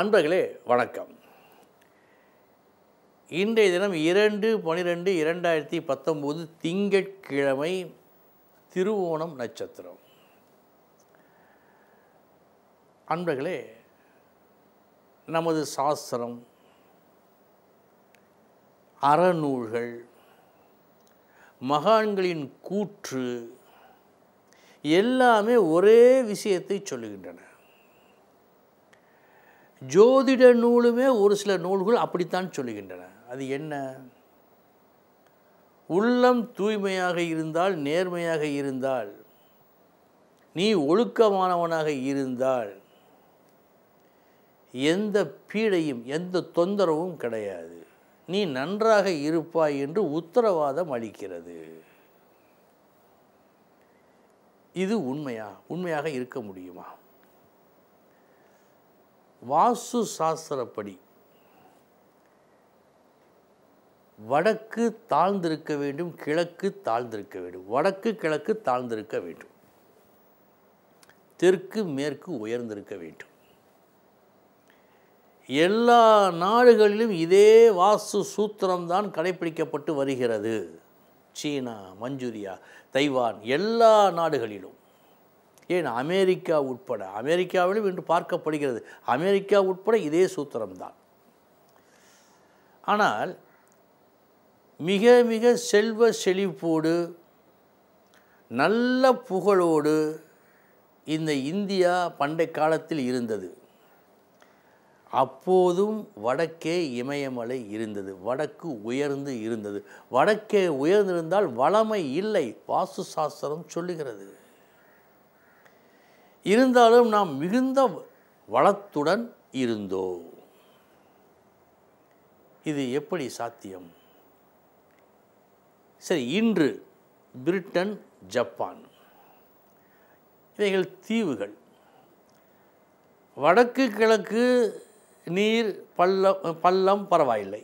அன்பர்களே வணக்கம் இன்றைய தினம் இரண்டு பனிரெண்டு இரண்டாயிரத்தி பத்தொம்போது திங்கட்கிழமை திருவோணம் நட்சத்திரம் அன்பர்களே நமது சாஸ்திரம் அறநூல்கள் மகான்களின் கூற்று எல்லாமே ஒரே விஷயத்தை சொல்லுகின்றன ஜோதிட நூலுமே ஒரு சில நூல்கள் அப்படித்தான் சொல்லுகின்றன அது என்ன உள்ளம் தூய்மையாக இருந்தால் நேர்மையாக இருந்தால் நீ ஒழுக்கமானவனாக இருந்தால் எந்த பீடையும் எந்த தொந்தரவும் கிடையாது நீ நன்றாக இருப்பாய் என்று உத்தரவாதம் அளிக்கிறது இது உண்மையா உண்மையாக இருக்க முடியுமா வாஸ்து சாஸ்திரப்படி வடக்கு தாழ்ந்திருக்க வேண்டும் கிழக்கு தாழ்ந்திருக்க வேண்டும் வடக்கு கிழக்கு தாழ்ந்திருக்க வேண்டும் தெற்கு மேற்கு உயர்ந்திருக்க வேண்டும் எல்லா நாடுகளிலும் இதே வாஸ்து சூத்திரம்தான் கடைபிடிக்கப்பட்டு வருகிறது சீனா மஞ்சூரியா தைவான் எல்லா நாடுகளிலும் ஏன் அமெரிக்கா உட்பட அமெரிக்காவிலும் இன்று பார்க்கப்படுகிறது அமெரிக்கா உட்பட இதே சூத்திரம்தான் ஆனால் மிக மிக செல்வ செழிப்போடு நல்ல புகழோடு இந்த இந்தியா பண்டை காலத்தில் இருந்தது அப்போதும் வடக்கே இமயமலை இருந்தது வடக்கு உயர்ந்து இருந்தது வடக்கே உயர்ந்திருந்தால் வளமை இல்லை வாஸ்து சாஸ்திரம் சொல்லுகிறது இருந்தாலும் நாம் மிகுந்த வளத்துடன் இருந்தோ இது எப்படி சாத்தியம் சரி இன்று பிரிட்டன் ஜப்பான் இவைகள் தீவுகள் வடக்கு கிழக்கு நீர் பள்ளம் பள்ளம் பரவாயில்லை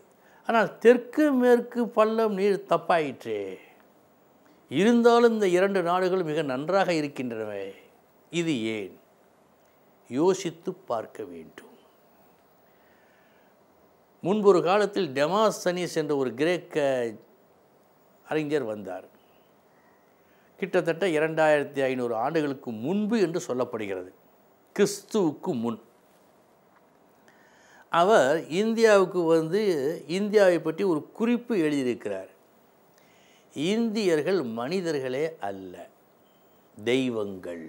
ஆனால் தெற்கு மேற்கு பள்ளம் நீர் தப்பாயிற்றே இருந்தாலும் இந்த இரண்டு நாடுகள் மிக நன்றாக இருக்கின்றனவே இது ஏன் யோசித்து பார்க்க வேண்டும் முன்பொரு காலத்தில் டெமாஸ்தனிஸ் என்ற ஒரு கிரேக்க அறிஞர் வந்தார் கிட்டத்தட்ட இரண்டாயிரத்தி ஐநூறு ஆண்டுகளுக்கு முன்பு என்று சொல்லப்படுகிறது கிறிஸ்துவுக்கு முன் அவர் இந்தியாவுக்கு வந்து இந்தியாவை பற்றி ஒரு குறிப்பு எழுதியிருக்கிறார் இந்தியர்கள் மனிதர்களே அல்ல தெய்வங்கள்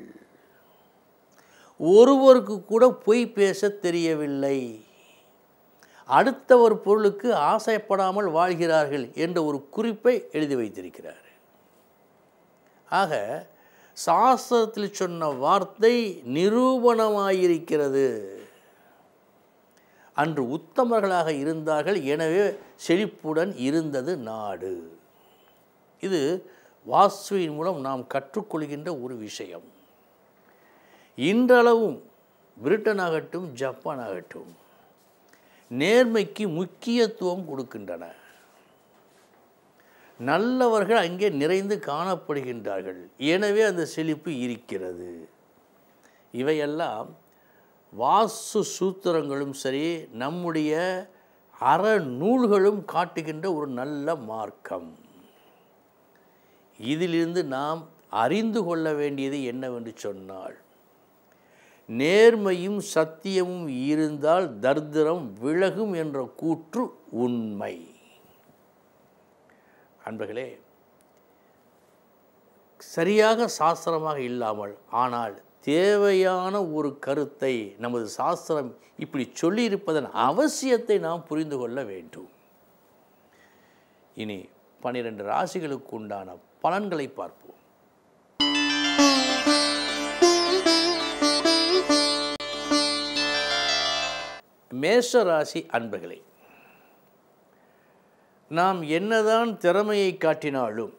ஒருவருக்கு கூட பொய் பேச தெரியவில்லை அடுத்த ஒரு பொருளுக்கு ஆசைப்படாமல் வாழ்கிறார்கள் என்ற ஒரு குறிப்பை எழுதி வைத்திருக்கிறார் ஆக சாஸ்திரத்தில் சொன்ன வார்த்தை நிரூபணமாயிருக்கிறது அன்று உத்தமர்களாக இருந்தார்கள் எனவே செழிப்புடன் இருந்தது நாடு இது வாசுவின் மூலம் நாம் கற்றுக்கொள்கின்ற ஒரு விஷயம் இன்றளவும் பிரிட்டன் ஆகட்டும் ஜப்பான் ஆகட்டும் நேர்மைக்கு முக்கியத்துவம் கொடுக்கின்றன நல்லவர்கள் அங்கே நிறைந்து காணப்படுகின்றார்கள் எனவே அந்த செழிப்பு இருக்கிறது இவையெல்லாம் வாசு சூத்திரங்களும் சரி நம்முடைய அறநூல்களும் காட்டுகின்ற ஒரு நல்ல மார்க்கம் இதிலிருந்து நாம் அறிந்து கொள்ள வேண்டியது என்னவென்று சொன்னால் நேர்மையும் சத்தியமும் இருந்தால் தர்திரம் விலகும் என்ற கூற்று உண்மை அன்பர்களே சரியாக சாஸ்திரமாக இல்லாமல் ஆனால் தேவையான ஒரு கருத்தை நமது சாஸ்திரம் இப்படி சொல்லியிருப்பதன் அவசியத்தை நாம் புரிந்து கொள்ள வேண்டும் இனி பன்னிரண்டு ராசிகளுக்கு உண்டான பலன்களை பார்ப்போம் மேஷ ராசி அன்பர்களே நாம் என்னதான் திறமையை காட்டினாலும்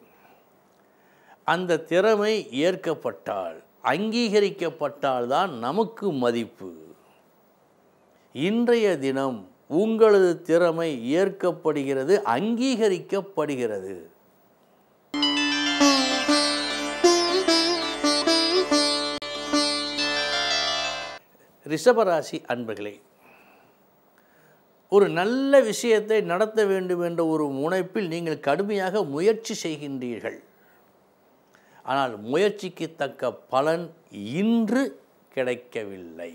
அந்த திறமை ஏற்கப்பட்டால் அங்கீகரிக்கப்பட்டால்தான் நமக்கு மதிப்பு இன்றைய தினம் உங்களது திறமை ஏற்கப்படுகிறது அங்கீகரிக்கப்படுகிறது ரிஷபராசி அன்பர்களே ஒரு நல்ல விஷயத்தை நடத்த வேண்டும் என்ற ஒரு முனைப்பில் நீங்கள் கடுமையாக முயற்சி செய்கின்றீர்கள் ஆனால் முயற்சிக்கு தக்க பலன் இன்று கிடைக்கவில்லை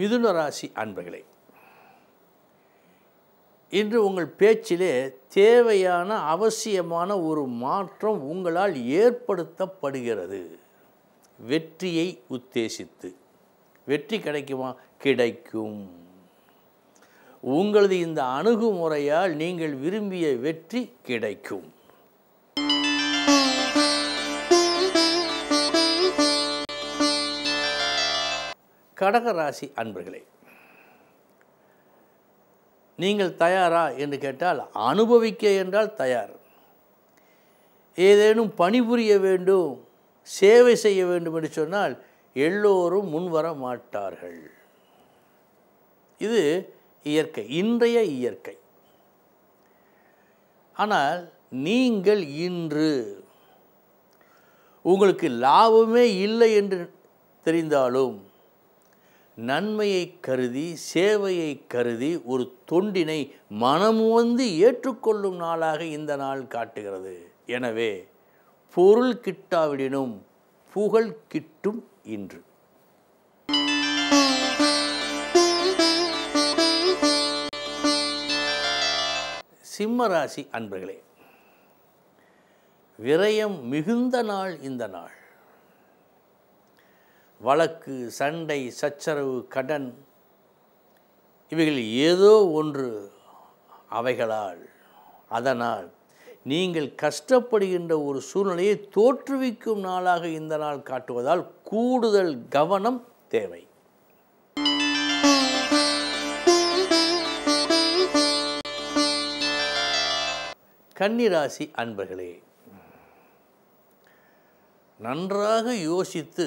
மிதுன ராசி அன்பர்களே இன்று உங்கள் பேச்சிலே தேவையான அவசியமான ஒரு மாற்றம் உங்களால் ஏற்படுத்தப்படுகிறது வெற்றியை உத்தேசித்து வெற்றி கிடைக்குமா கிடைக்கும் உங்களது இந்த அணுகுமுறையால் நீங்கள் விரும்பிய வெற்றி கிடைக்கும் கடகராசி அன்பர்களே நீங்கள் தயாரா என்று கேட்டால் அனுபவிக்க என்றால் தயார் ஏதேனும் பணிபுரிய வேண்டும் சேவை செய்ய வேண்டும் என்று சொன்னால் எல்லோரும் முன்வர மாட்டார்கள் இது இயற்கை இன்றைய இயற்கை ஆனால் நீங்கள் இன்று உங்களுக்கு லாபமே இல்லை என்று தெரிந்தாலும் நன்மையை கருதி சேவையை கருதி ஒரு தொண்டினை மனம் வந்து ஏற்றுக்கொள்ளும் நாளாக இந்த நாள் காட்டுகிறது எனவே பொருள் கிட்டாவிடனும் புகழ் கிட்டும் இன்று சிம்மராசி அன்பர்களே விரயம் மிகுந்த நாள் இந்த நாள் வழக்கு சண்டை சச்சரவு கடன் இவைகள் ஏதோ ஒன்று அவைகளால் அதனால் நீங்கள் கஷ்டப்படுகின்ற ஒரு சூழ்நிலையை தோற்றுவிக்கும் நாளாக இந்த நாள் காட்டுவதால் கூடுதல் கவனம் தேவை கன்னிராசி அன்பர்களே நன்றாக யோசித்து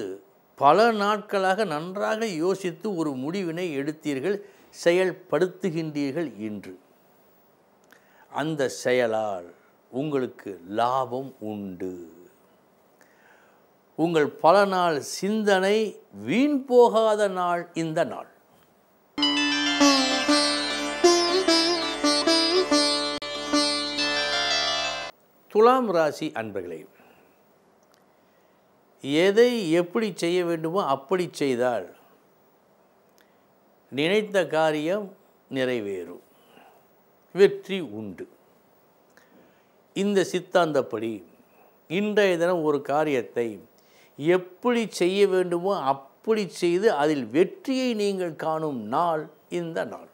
பல நாட்களாக நன்றாக யோசித்து ஒரு முடிவினை எடுத்தீர்கள் செயல்படுத்துகின்றீர்கள் இன்று அந்த செயலால் உங்களுக்கு லாபம் உண்டு உங்கள் பல நாள் சிந்தனை வீண் போகாத நாள் இந்த நாள் துலாம் ராசி அன்பர்களே எதை எப்படி செய்ய வேண்டுமோ அப்படி செய்தால் நினைத்த காரியம் நிறைவேறும் வெற்றி உண்டு இந்த சித்தாந்தப்படி இன்றைய தினம் ஒரு காரியத்தை எப்படி செய்ய வேண்டுமோ அப்படி செய்து அதில் வெற்றியை நீங்கள் காணும் நாள் இந்த நாள்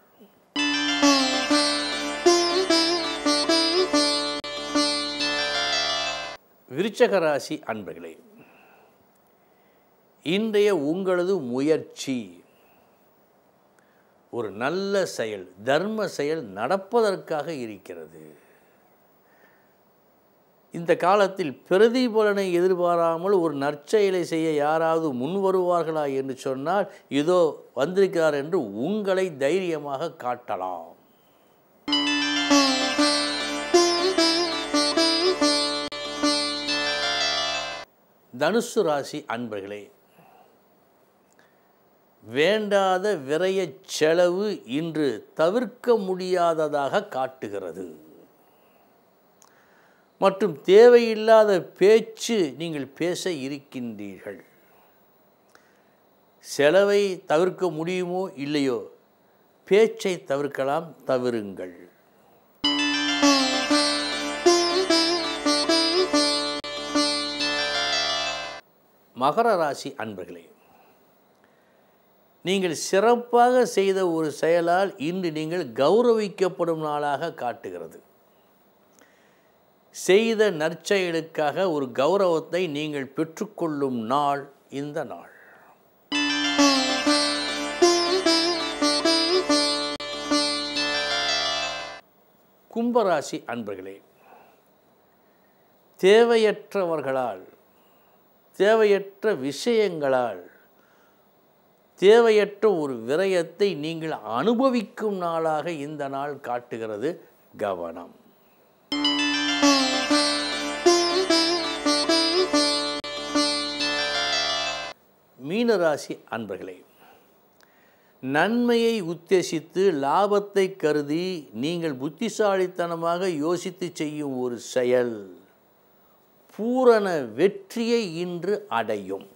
விருச்சகராசி அன்பர்களே இன்றைய உங்களது முயற்சி ஒரு நல்ல செயல் தர்ம செயல் நடப்பதற்காக இருக்கிறது இந்த காலத்தில் பிரதிபலனை எதிர்பாராமல் ஒரு நற்செயலை செய்ய யாராவது முன் வருவார்களா என்று சொன்னால் இதோ வந்திருக்கிறார் என்று உங்களை தைரியமாக காட்டலாம் தனுசு ராசி அன்பர்களே வேண்டாத விரைய செலவு இன்று தவிர்க்க முடியாததாக காட்டுகிறது மற்றும் தேவையில்லாத பேச்சு நீங்கள் பேச இருக்கின்றீர்கள் செலவை தவிர்க்க முடியுமோ இல்லையோ பேச்சை தவிர்க்கலாம் தவிருங்கள் மகர ராசி அன்பர்களே நீங்கள் சிறப்பாக செய்த ஒரு செயலால் இன்று நீங்கள் கௌரவிக்கப்படும் நாளாக காட்டுகிறது செய்த நற்செயலுக்காக ஒரு கௌரவத்தை நீங்கள் பெற்றுக்கொள்ளும் நாள் இந்த நாள் கும்பராசி அன்பர்களே தேவையற்றவர்களால் தேவையற்ற விஷயங்களால் தேவையற்ற ஒரு விரயத்தை நீங்கள் அனுபவிக்கும் நாளாக இந்த நாள் காட்டுகிறது கவனம் மீனராசி ராசி அன்பர்களே நன்மையை உத்தேசித்து லாபத்தை கருதி நீங்கள் புத்திசாலித்தனமாக யோசித்து செய்யும் ஒரு செயல் பூரண வெற்றியை இன்று அடையும்